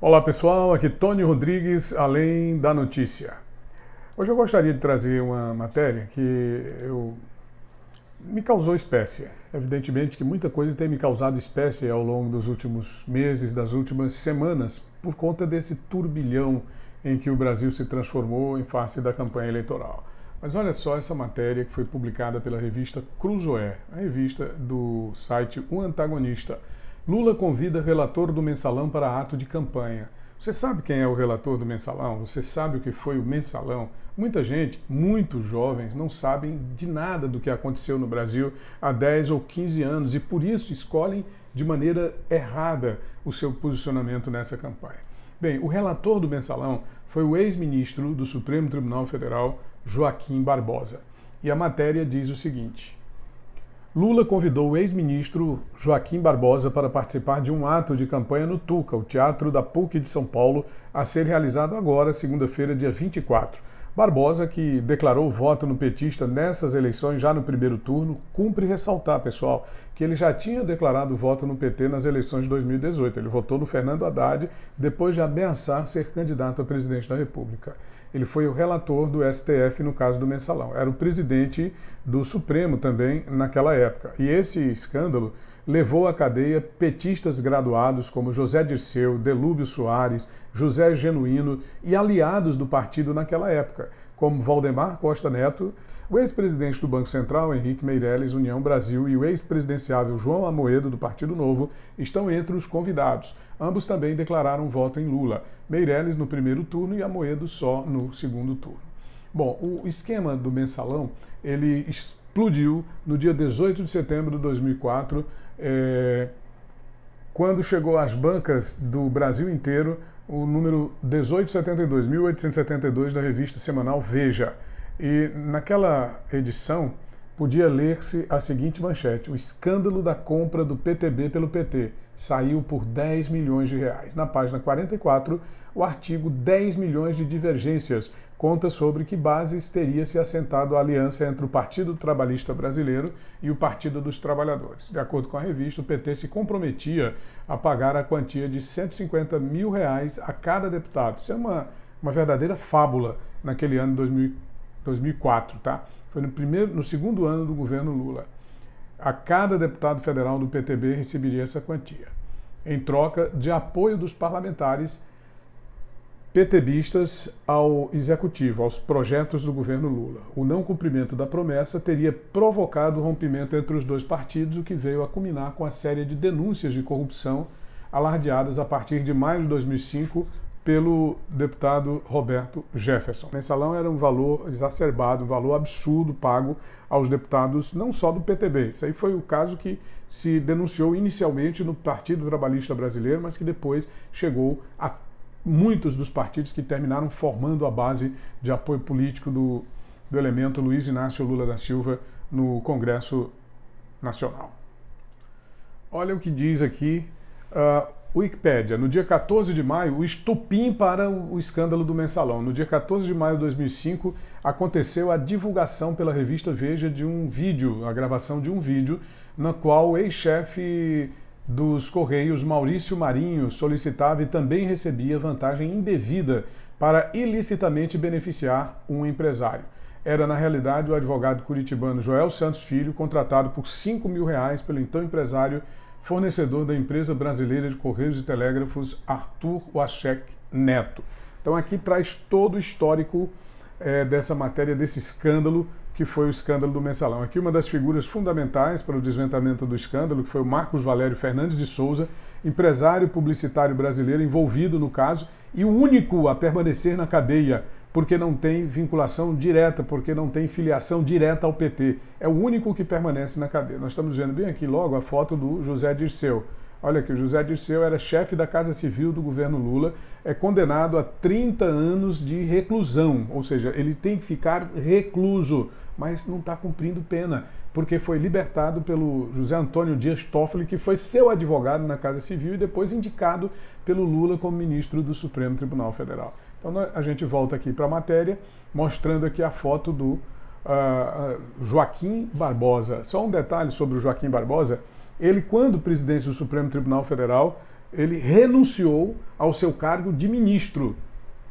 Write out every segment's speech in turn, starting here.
Olá pessoal, aqui Tony Rodrigues, além da notícia. Hoje eu gostaria de trazer uma matéria que eu... me causou espécie. Evidentemente que muita coisa tem me causado espécie ao longo dos últimos meses, das últimas semanas, por conta desse turbilhão em que o Brasil se transformou em face da campanha eleitoral. Mas olha só essa matéria que foi publicada pela revista Cruzoé, a revista do site O Antagonista. Lula convida relator do mensalão para ato de campanha. Você sabe quem é o relator do mensalão? Você sabe o que foi o mensalão? Muita gente, muitos jovens, não sabem de nada do que aconteceu no Brasil há 10 ou 15 anos e por isso escolhem de maneira errada o seu posicionamento nessa campanha. Bem, o relator do mensalão foi o ex-ministro do Supremo Tribunal Federal, Joaquim Barbosa. E a matéria diz o seguinte: Lula convidou o ex-ministro Joaquim Barbosa para participar de um ato de campanha no Tuca, o Teatro da PUC de São Paulo, a ser realizado agora, segunda-feira, dia 24. Barbosa, que declarou voto no petista nessas eleições já no primeiro turno, cumpre ressaltar, pessoal, que ele já tinha declarado voto no PT nas eleições de 2018. Ele votou no Fernando Haddad depois de ameaçar ser candidato a presidente da República. Ele foi o relator do STF no caso do mensalão. Era o presidente do Supremo também naquela época. E esse escândalo levou à cadeia petistas graduados como José Dirceu, Delúbio Soares, José Genuíno e aliados do partido naquela época, como Valdemar Costa Neto, o ex-presidente do Banco Central, Henrique Meirelles, União Brasil, e o ex-presidenciável João Amoedo, do Partido Novo, estão entre os convidados. Ambos também declararam voto em Lula. Meirelles no primeiro turno e Amoedo só no segundo turno. Bom, o esquema do mensalão, ele explodiu no dia 18 de setembro de 2004 é, quando chegou às bancas do Brasil inteiro, o número 1872, 1872 da revista semanal Veja. E naquela edição podia ler-se a seguinte manchete: O escândalo da compra do PTB pelo PT saiu por 10 milhões de reais. Na página 44, o artigo 10 milhões de divergências conta sobre que bases teria se assentado a aliança entre o Partido Trabalhista Brasileiro e o Partido dos Trabalhadores. De acordo com a revista, o PT se comprometia a pagar a quantia de 150 mil reais a cada deputado. Isso é uma, uma verdadeira fábula naquele ano de 2004, tá? Foi no, primeiro, no segundo ano do governo Lula. A cada deputado federal do PTB receberia essa quantia, em troca de apoio dos parlamentares PTBistas ao executivo, aos projetos do governo Lula. O não cumprimento da promessa teria provocado o rompimento entre os dois partidos, o que veio a culminar com a série de denúncias de corrupção alardeadas a partir de maio de 2005 pelo deputado Roberto Jefferson. O mensalão era um valor exacerbado, um valor absurdo pago aos deputados não só do PTB. Isso aí foi o caso que se denunciou inicialmente no Partido Trabalhista Brasileiro, mas que depois chegou a muitos dos partidos que terminaram formando a base de apoio político do, do elemento Luiz Inácio Lula da Silva no Congresso Nacional. Olha o que diz aqui uh, ah, Wikipédia. No dia 14 de maio, o estupim para o escândalo do mensalão. No dia 14 de maio de 2005, aconteceu a divulgação pela revista Veja de um vídeo, a gravação de um vídeo, na qual o ex-chefe dos Correios, Maurício Marinho, solicitava e também recebia vantagem indevida para ilicitamente beneficiar um empresário. Era, na realidade, o advogado curitibano Joel Santos Filho, contratado por 5 mil reais pelo então empresário fornecedor da empresa brasileira de Correios e Telégrafos, Arthur Wachek Neto. Então aqui traz todo o histórico é, dessa matéria, desse escândalo que foi o escândalo do mensalão. Aqui, uma das figuras fundamentais para o desventamento do escândalo, que foi o Marcos Valério Fernandes de Souza, empresário publicitário brasileiro envolvido no caso e o único a permanecer na cadeia, porque não tem vinculação direta, porque não tem filiação direta ao PT. É o único que permanece na cadeia. Nós estamos vendo bem aqui logo a foto do José Dirceu. Olha aqui, o José Dirceu era chefe da Casa Civil do governo Lula, é condenado a 30 anos de reclusão, ou seja, ele tem que ficar recluso mas não está cumprindo pena, porque foi libertado pelo José Antônio Dias Toffoli, que foi seu advogado na Casa Civil e depois indicado pelo Lula como ministro do Supremo Tribunal Federal. Então a gente volta aqui para a matéria, mostrando aqui a foto do uh, Joaquim Barbosa. Só um detalhe sobre o Joaquim Barbosa. Ele, quando presidente do Supremo Tribunal Federal, ele renunciou ao seu cargo de ministro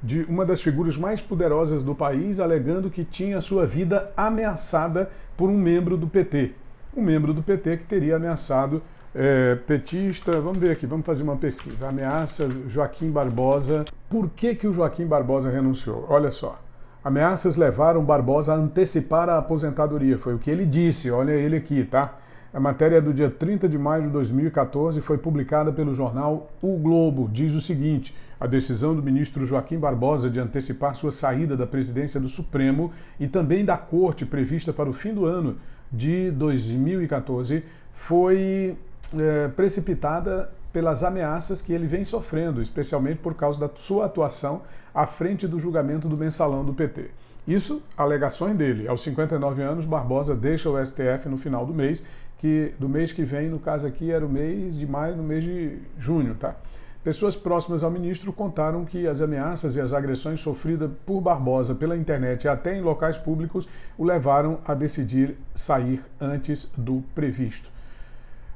de uma das figuras mais poderosas do país, alegando que tinha sua vida ameaçada por um membro do PT. Um membro do PT que teria ameaçado é, petista. Vamos ver aqui, vamos fazer uma pesquisa. Ameaça Joaquim Barbosa. Por que, que o Joaquim Barbosa renunciou? Olha só. Ameaças levaram Barbosa a antecipar a aposentadoria. Foi o que ele disse. Olha ele aqui, tá? A matéria do dia 30 de maio de 2014 foi publicada pelo jornal O Globo. Diz o seguinte: a decisão do ministro Joaquim Barbosa de antecipar sua saída da presidência do Supremo e também da Corte prevista para o fim do ano de 2014 foi é, precipitada pelas ameaças que ele vem sofrendo, especialmente por causa da sua atuação à frente do julgamento do mensalão do PT. Isso, alegações dele. Aos 59 anos, Barbosa deixa o STF no final do mês, que do mês que vem, no caso aqui, era o mês de maio, no mês de junho, tá? Pessoas próximas ao ministro contaram que as ameaças e as agressões sofridas por Barbosa pela internet e até em locais públicos o levaram a decidir sair antes do previsto.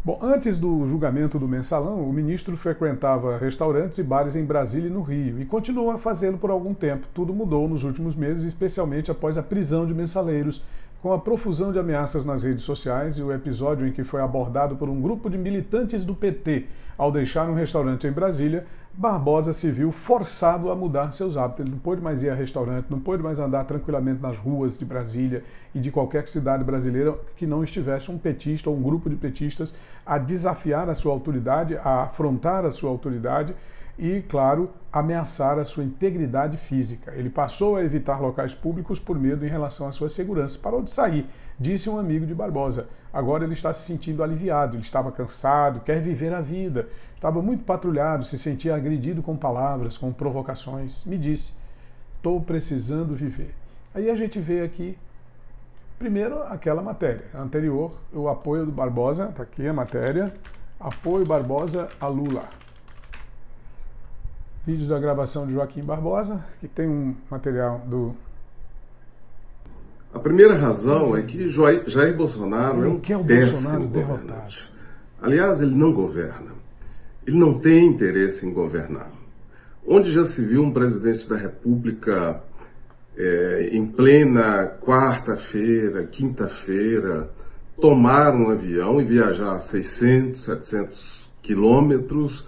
Bom, antes do julgamento do mensalão, o ministro frequentava restaurantes e bares em Brasília e no Rio e continuou a fazê-lo por algum tempo. Tudo mudou nos últimos meses, especialmente após a prisão de mensaleiros com a profusão de ameaças nas redes sociais e o episódio em que foi abordado por um grupo de militantes do PT ao deixar um restaurante em Brasília, Barbosa se viu forçado a mudar seus hábitos. Ele não pôde mais ir a restaurante, não pôde mais andar tranquilamente nas ruas de Brasília e de qualquer cidade brasileira que não estivesse um petista ou um grupo de petistas a desafiar a sua autoridade, a afrontar a sua autoridade e, claro, ameaçar a sua integridade física. Ele passou a evitar locais públicos por medo em relação à sua segurança. Parou de sair, disse um amigo de Barbosa. Agora ele está se sentindo aliviado, ele estava cansado, quer viver a vida. Estava muito patrulhado, se sentia agredido com palavras, com provocações. Me disse: estou precisando viver. Aí a gente vê aqui, primeiro, aquela matéria anterior, o apoio do Barbosa, está aqui a matéria, apoio Barbosa a Lula vídeos da gravação de Joaquim Barbosa, que tem um material do. A primeira razão é que Jair Bolsonaro ele é um quer o Bolsonaro derrotado. Aliás, ele não governa. Ele não tem interesse em governar. Onde já se viu um presidente da República é, em plena quarta-feira, quinta-feira, tomar um avião e viajar 600, 700 quilômetros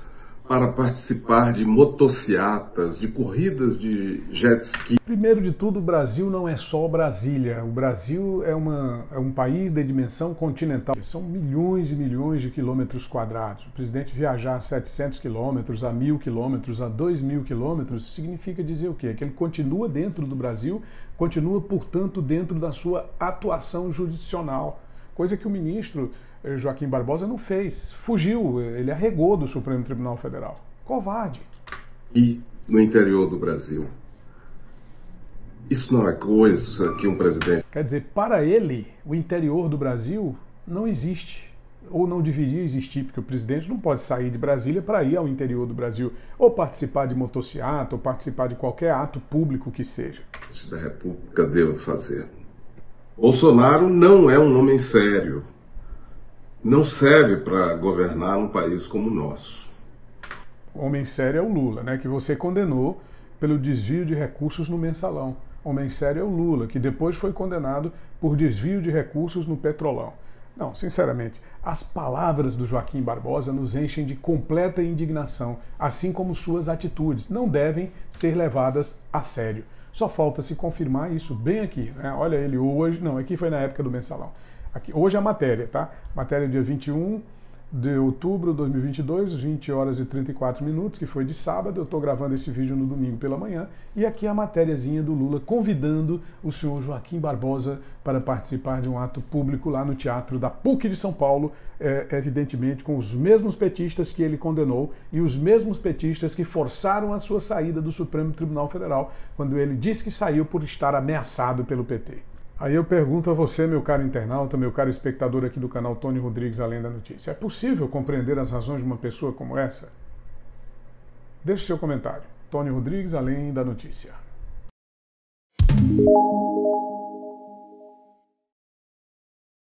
para participar de motociatas, de corridas de jet ski? Primeiro de tudo, o Brasil não é só Brasília. O Brasil é, uma, é um país de dimensão continental. São milhões e milhões de quilômetros quadrados. O presidente viajar a 700 quilômetros, a mil quilômetros, a dois mil quilômetros, significa dizer o quê? Que ele continua dentro do Brasil, continua, portanto, dentro da sua atuação judicional. Coisa que o ministro eh, Joaquim Barbosa não fez. Fugiu, ele arregou do Supremo Tribunal Federal. Covarde. E no interior do Brasil. Isso não é coisa que é um presidente. Quer dizer, para ele, o interior do Brasil não existe. Ou não deveria existir, porque o presidente não pode sair de Brasília para ir ao interior do Brasil, ou participar de motociata, ou participar de qualquer ato público que seja. Da República deva fazer. Bolsonaro não é um homem sério não serve para governar um país como o nosso. Homem sério é o Lula, né, que você condenou pelo desvio de recursos no mensalão. Homem sério é o Lula, que depois foi condenado por desvio de recursos no petrolão. Não, sinceramente, as palavras do Joaquim Barbosa nos enchem de completa indignação, assim como suas atitudes. Não devem ser levadas a sério. Só falta se confirmar isso bem aqui. Né? Olha ele hoje. Não, aqui foi na época do mensalão. Aqui, hoje é a matéria, tá? Matéria dia 21 de outubro de 2022, 20 horas e 34 minutos, que foi de sábado. Eu estou gravando esse vídeo no domingo pela manhã. E aqui é a matériazinha do Lula convidando o senhor Joaquim Barbosa para participar de um ato público lá no Teatro da PUC de São Paulo, é, evidentemente com os mesmos petistas que ele condenou e os mesmos petistas que forçaram a sua saída do Supremo Tribunal Federal quando ele disse que saiu por estar ameaçado pelo PT. Aí eu pergunto a você, meu caro internauta, meu caro espectador aqui do canal Tony Rodrigues Além da Notícia: é possível compreender as razões de uma pessoa como essa? Deixe seu comentário. Tony Rodrigues Além da Notícia.